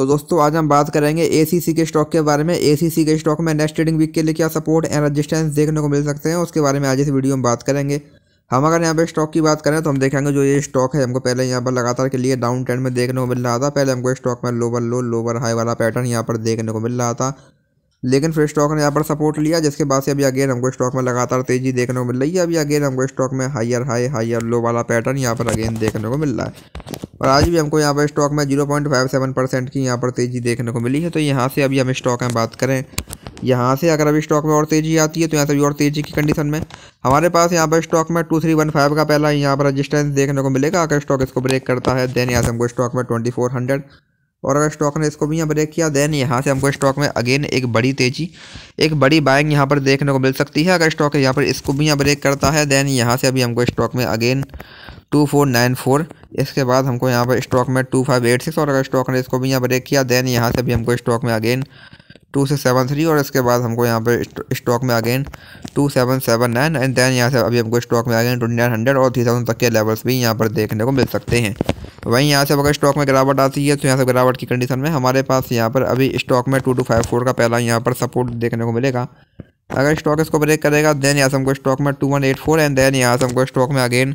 तो दोस्तों आज हम बात करेंगे एसीसी के स्टॉक के बारे में एसीसी के स्टॉक में नेक्स्ट ट्रेडिंग वीक के लिए क्या सपोर्ट एंड रजिस्टेंस देखने को मिल सकते हैं उसके बारे में आज इस वीडियो में बात करेंगे हम अगर यहाँ पे स्टॉक की बात करें तो हम देखेंगे जो ये स्टॉक है हमको पहले यहाँ पर लगातार के लिए डाउन ट्रेंड में देखने को मिल रहा था पहले हमको स्टॉक में लोवर लो लोवर हाई वाला पैटर्न यहाँ पर देखने को मिल रहा था लेकिन फिर स्टॉक ने यहाँ पर सपोर्ट लिया जिसके बाद से अभी अगेन हमको स्टॉक में लगातार तेजी देखने को मिल रही है अभी अगेन हमको स्टॉक में हायर हाई हायर लो वाला पैटर्न यहाँ पर अगेन देखने को मिल रहा है और आज भी हमको यहाँ पर स्टॉक में zero point five seven percent की यहाँ पर तेज़ी देखने को मिली है तो यहाँ से अभी हम स्टॉक में बात करें यहाँ से अगर अभी स्टॉक में और तेज़ी आती है तो यहाँ से भी और तेज़ी की कंडीशन में हमारे पास यहाँ पर स्टॉक में टू थ्री वन फाइव का पहला यहाँ पर रजिस्टेंस देखने को मिलेगा अगर स्टॉक इसको ब्रेक करता है देन यहाँ से हमको स्टॉक में ट्वेंटी फोर हंड्रेड और अगर स्टॉक ने इसको भी यहाँ ब्रेक किया देन यहाँ से हमको स्टॉक में अगेन एक बड़ी तेज़ी एक बड़ी बाइंग यहाँ पर देखने को मिल सकती है अगर स्टॉक यहाँ पर इसको भी यहाँ ब्रेक करता है देन यहाँ से अभी हमको स्टॉक में again two four nine four इसके बाद हमको यहाँ पर स्टॉक में टू फाइव एट सिक्स और अगर स्टॉक ने इसको भी यहाँ ब्रेक किया देन यहाँ से भी हमको स्टॉक में again two six seven three और इसके बाद हमको यहाँ पर स्टॉक में again two seven seven nine and then यहाँ से अभी हमको स्टॉक में अगेन ट्वेंटी नाइन हंड्रेड और थ्री थाउजेंड तक के लेवल्स भी यहाँ पर देखने को मिल सकते हैं वहीं यहाँ से अगर स्टॉक में गिरावट आती है तो यहाँ से गिरावट की कंडीशन में हमारे पास यहाँ पर अभी स्टॉक में टू टू फाइव फोर का पहला यहाँ पर सपोर्ट देखने को मिलेगा अगर स्टॉक इसको ब्रेक करेगा देन यहाँ से हमको स्टॉक में two one eight four and then यहाँ से हमको स्टॉक में अगेन